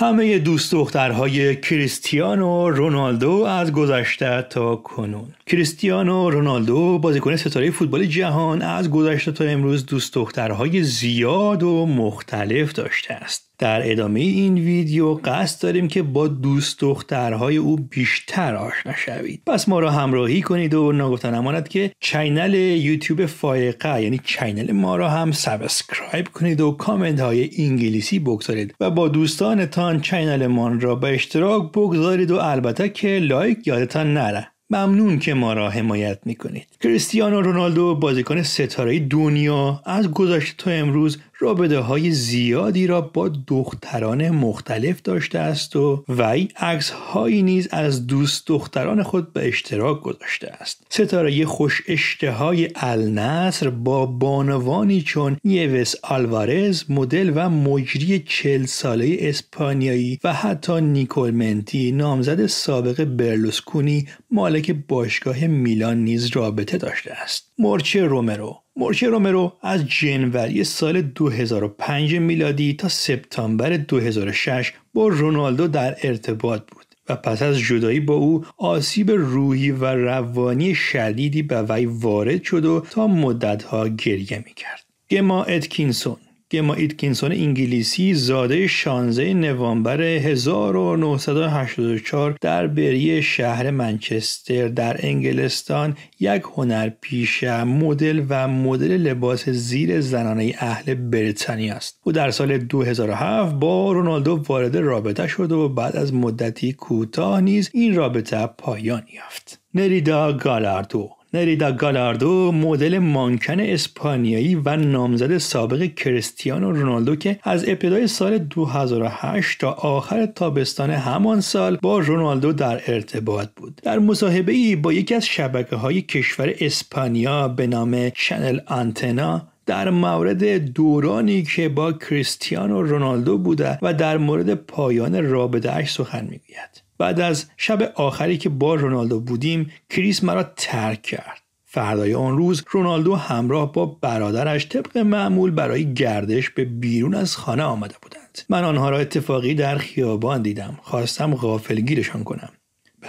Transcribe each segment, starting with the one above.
همه دوست دخترهای کریستیانو رونالدو از گذشته تا کنون کریستیانو رونالدو بازیکن ستاره فوتبال جهان از گذشته تا امروز دوست دخترهای زیاد و مختلف داشته است در ادامه این ویدیو قصد داریم که با دوست دخترهای او بیشتر آشنا شوید پس ما را همراهی کنید و نگفتن امانت که چینل یوتیوب فایقه یعنی چینل ما را هم سبسکرایب کنید و کامنت های انگلیسی بگذارید و با دوستانتان چینل ما را به اشتراک بگذارید و البته که لایک یادتان نره ممنون که ما را حمایت میکنید کریستیانو رونالدو بازیکن ستاره دنیا از گذشته تا امروز رابطه های زیادی را با دختران مختلف داشته است و وی عکس هایی نیز از دوست دختران خود به اشتراک گذاشته است ستاره خوش اشتهای النصر با بانوانی چون یوس آلوارز مدل و مجری چل ساله اسپانیایی و حتی نیکول منتی نامزد سابق برلوسکونی مالک باشگاه میلان نیز رابطه داشته است مورچه رومرو مورچه رومرو از جنوری سال 2005 میلادی تا سپتامبر 2006 با رونالدو در ارتباط بود و پس از جدایی با او آسیب روحی و روانی شدیدی به وی وارد شد و تا مدتها گریه میکرد گما اتکینسون گما ایتکینسون انگلیسی زاده 16 نوامبر 1984 در بری شهر منچستر در انگلستان یک هنرپیشه مدل و مدل لباس زیر زنانه اهل بریتانیا است او در سال 2007 با رونالدو وارد رابطه شد و بعد از مدتی کوتاه نیز این رابطه پایان یافت نریدا گالاردو نریدا گالاردو مدل مانکن اسپانیایی و نامزد سابق کریستیانو رونالدو که از ابتدای سال 2008 تا آخر تابستان همان سال با رونالدو در ارتباط بود در مصاحبه ای با یکی از شبکه های کشور اسپانیا به نام چنل آنتنا در مورد دورانی که با کریستیانو رونالدو بوده و در مورد پایان رابطه اش سخن میگوید بعد از شب آخری که با رونالدو بودیم کریس مرا ترک کرد فردای آن روز رونالدو همراه با برادرش طبق معمول برای گردش به بیرون از خانه آمده بودند من آنها را اتفاقی در خیابان دیدم خواستم غافلگیرشان کنم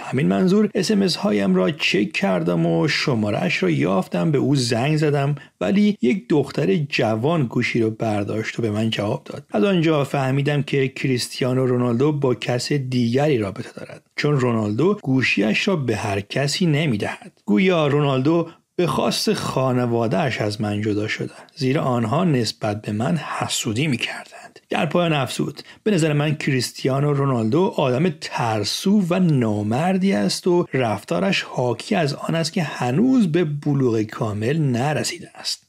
به همین منظور اسمس هایم را چک کردم و شمارش را یافتم به او زنگ زدم ولی یک دختر جوان گوشی را برداشت و به من جواب داد از آنجا فهمیدم که کریستیانو رونالدو با کس دیگری رابطه دارد چون رونالدو گوشیش را به هر کسی نمیدهد گویا رونالدو به خواست خانوادهش از من جدا شده زیرا آنها نسبت به من حسودی می کردند. در پایان افزود به نظر من کریستیانو رونالدو آدم ترسو و نامردی است و رفتارش حاکی از آن است که هنوز به بلوغ کامل نرسیده است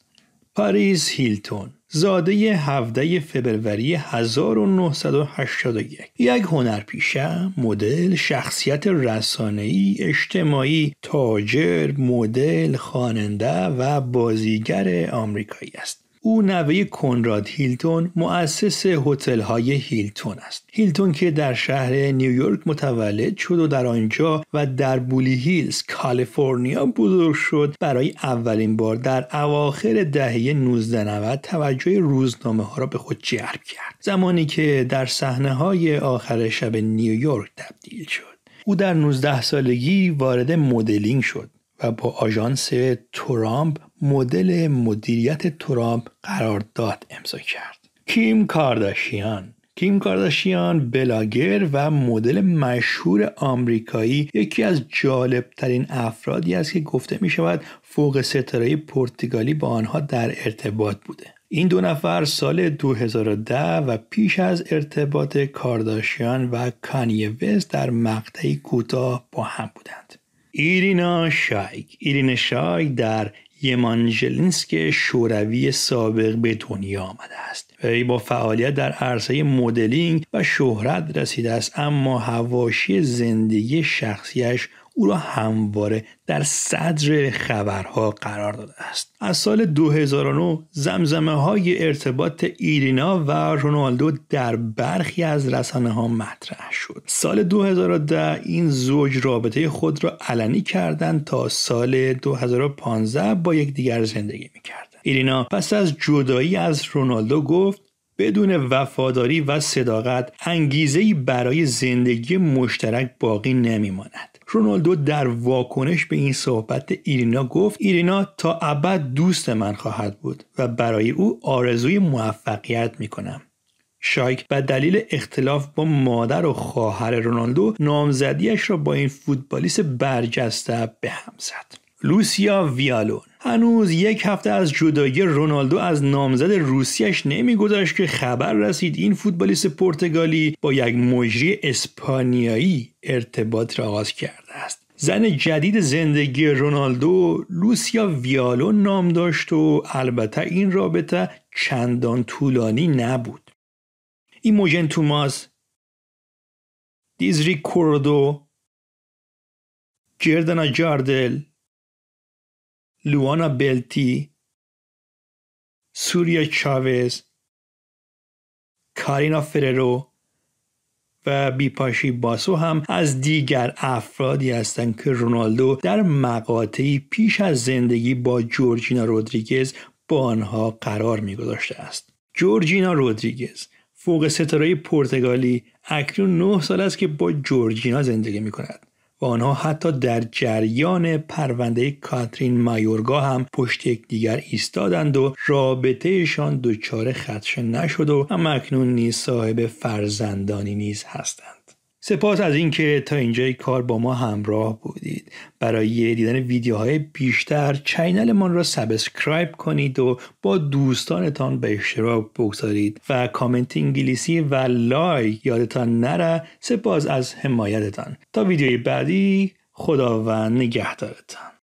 پاریس هیلتون زاده 17 فبروری 1981 یک هنرپیشه، مدل، شخصیت رسانه‌ای، اجتماعی، تاجر، مدل، خواننده و بازیگر آمریکایی است. او نوه کنراد هیلتون مؤسس هتل های هیلتون است هیلتون که در شهر نیویورک متولد شد و در آنجا و در بولی هیلز کالیفرنیا بزرگ شد برای اولین بار در اواخر دهه 1990 توجه روزنامه ها را به خود جلب کرد زمانی که در صحنه های آخر شب نیویورک تبدیل شد او در 19 سالگی وارد مدلینگ شد و با آژانس ترامپ مدل مدیریت ترامپ قرارداد امضا کرد کیم کارداشیان کیم کارداشیان بلاگر و مدل مشهور آمریکایی یکی از جالبترین افرادی است که گفته می شود فوق ستاره پرتگالی با آنها در ارتباط بوده این دو نفر سال 2010 و پیش از ارتباط کارداشیان و کانیه وست در مقطعی کوتاه با هم بودند ایرینا شایگ ایرینا شایگ در یمانجلینسک شوروی سابق به دنیا آمده است وی با فعالیت در عرصه مدلینگ و شهرت رسیده است اما هواشی زندگی شخصیش او را همواره در صدر خبرها قرار داده است از سال 2009 زمزمه های ارتباط ایرینا و رونالدو در برخی از رسانه ها مطرح شد سال 2010 این زوج رابطه خود را علنی کردند تا سال 2015 با یکدیگر زندگی میکردند ایرینا پس از جدایی از رونالدو گفت بدون وفاداری و صداقت انگیزه برای زندگی مشترک باقی نمیماند رونالدو در واکنش به این صحبت ایرینا گفت ایرینا تا ابد دوست من خواهد بود و برای او آرزوی موفقیت می کنم. شایک و دلیل اختلاف با مادر و خواهر رونالدو نامزدیش را با این فوتبالیست برجسته به هم زد. لوسیا ویالون هنوز یک هفته از جدایی رونالدو از نامزد روسیش نمیگذشت که خبر رسید این فوتبالیست پرتغالی با یک مجری اسپانیایی ارتباط را آغاز کرده است زن جدید زندگی رونالدو لوسیا ویالون نام داشت و البته این رابطه چندان طولانی نبود ایموجن توماس دیزری کوردو جردنا جاردل لوانا بلتی سوریا چاوز کارینا فررو و بیپاشی باسو هم از دیگر افرادی هستند که رونالدو در مقاطعی پیش از زندگی با جورجینا رودریگز با آنها قرار میگذاشته است جورجینا رودریگز فوق ستاره پرتغالی اکنون 9 سال است که با جورجینا زندگی می کند. و آنها حتی در جریان پرونده کاترین مایورگا هم پشت یکدیگر ایستادند و رابطهشان دچار خدشه نشد و هم اکنون نیز صاحب فرزندانی نیز هستند سپاس از اینکه تا اینجای کار با ما همراه بودید برای دیدن ویدیوهای بیشتر چینلمان را سابسکرایب کنید و با دوستانتان به اشتراک بگذارید و کامنت انگلیسی و لایک یادتان نره سپاس از حمایتتان تا ویدیوی بعدی خداوند نگهدارتان